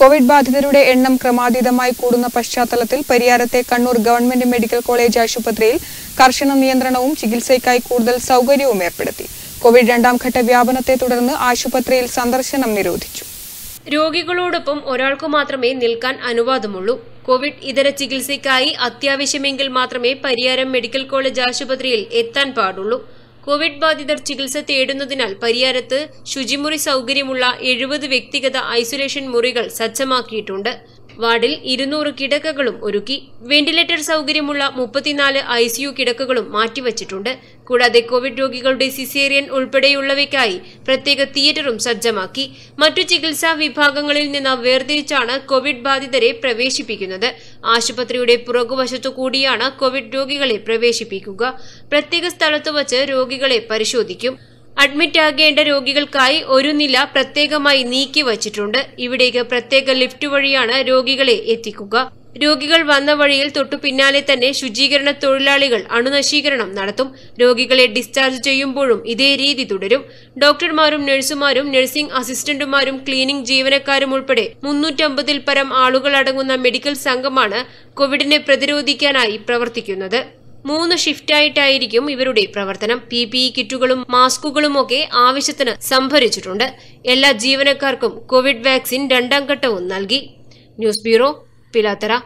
Covid ബാധിതരുടെ എണ്ണം ക്രമാതീതമായി കൂടുന്ന പശ്ചാത്തലത്തിൽ പരിയാരത്തെ കണ്ണൂർ ഗവൺമെന്റ് മെഡിക്കൽ കോളേജ് ആശുപത്രിയിൽ കർശന നിയന്ത്രണവും ചികിത്സയ്ക്കായി കൂടുതൽ സൗകര്യവും ഏർപ്പെടുത്തി കോവിഡ് രണ്ടാം ഘട്ട വ്യാപനത്തെ തുടർന്ന് ആശുപത്രിയിൽ സന്ദർശനം നിരോധിച്ചു രോഗികളോടൊപ്പം ഒരാൾക്കു മാത്രമേ നിൽക്കാൻ അനുവാദമുള്ളൂ കോവിഡ് ഇതര ചികിത്സയ്ക്കായി അത്യാവശ്യമെങ്കിൽ മാത്രമേ പരിയാരം മെഡിക്കൽ കോളേജ് ആശുപത്രിയിൽ എത്താൻ പാടുള്ളൂ കോവിഡ് ബാധിതർ ചികിത്സ തേടുന്നതിനാൽ പരിയാരത്ത് ശുചിമുറി സൗകര്യമുള്ള എഴുപത് വ്യക്തിഗത ഐസൊലേഷൻ മുറികൾ സജ്ജമാക്കിയിട്ടുണ്ട് വാർഡിൽ ഇരുന്നൂറ് കിടക്കകളും ഒരുക്കി വെന്റിലേറ്റർ സൗകര്യമുള്ള മുപ്പത്തിനാല് ഐ സിയു കിടക്കകളും മാറ്റിവച്ചിട്ടുണ്ട് കൂടാതെ കോവിഡ് രോഗികളുടെ സിസേറിയൻ ഉൾപ്പെടെയുള്ളവയ്ക്കായി പ്രത്യേക തിയേറ്ററും സജ്ജമാക്കി മറ്റു ചികിത്സാ വിഭാഗങ്ങളിൽ നിന്ന് വേർതിരിച്ചാണ് കോവിഡ് ബാധിതരെ പ്രവേശിപ്പിക്കുന്നത് ആശുപത്രിയുടെ പുറകുവശത്തു കൂടിയാണ് കോവിഡ് രോഗികളെ പ്രവേശിപ്പിക്കുക പ്രത്യേക സ്ഥലത്തു വച്ച് രോഗികളെ പരിശോധിക്കും അഡ്മിറ്റാകേണ്ട രോഗികൾക്കായി ഒരു നില പ്രത്യേകമായി നീക്കി വച്ചിട്ടുണ്ട് ഇവിടേക്ക് പ്രത്യേക ലിഫ്റ്റ് വഴിയാണ് രോഗികളെ എത്തിക്കുക രോഗികൾ വന്ന വഴിയിൽ തൊട്ടു പിന്നാലെ തന്നെ ശുചീകരണ തൊഴിലാളികൾ അണുനശീകരണം നടത്തും രോഗികളെ ഡിസ്ചാർജ് ചെയ്യുമ്പോഴും ഇതേ രീതി തുടരും ഡോക്ടർമാരും നഴ്സുമാരും നഴ്സിംഗ് അസിസ്റ്റന്റുമാരും ക്ലീനിംഗ് ജീവനക്കാരും ഉൾപ്പെടെ മുന്നൂറ്റമ്പതിൽ പരം ആളുകൾ അടങ്ങുന്ന മെഡിക്കൽ സംഘമാണ് കോവിഡിനെ പ്രതിരോധിക്കാനായി പ്രവർത്തിക്കുന്നത് മൂന്ന് ഷിഫ്റ്റായിട്ടായിരിക്കും ഇവരുടെ പ്രവർത്തനം പി പി ഇ കിറ്റുകളും മാസ്കുകളും ഒക്കെ ആവശ്യത്തിന് സംഭരിച്ചിട്ടുണ്ട് എല്ലാ ജീവനക്കാർക്കും കോവിഡ് വാക്സിൻ രണ്ടാം ഘട്ടവും നൽകി ന്യൂസ് ബ്യൂറോ പിലാത്തറ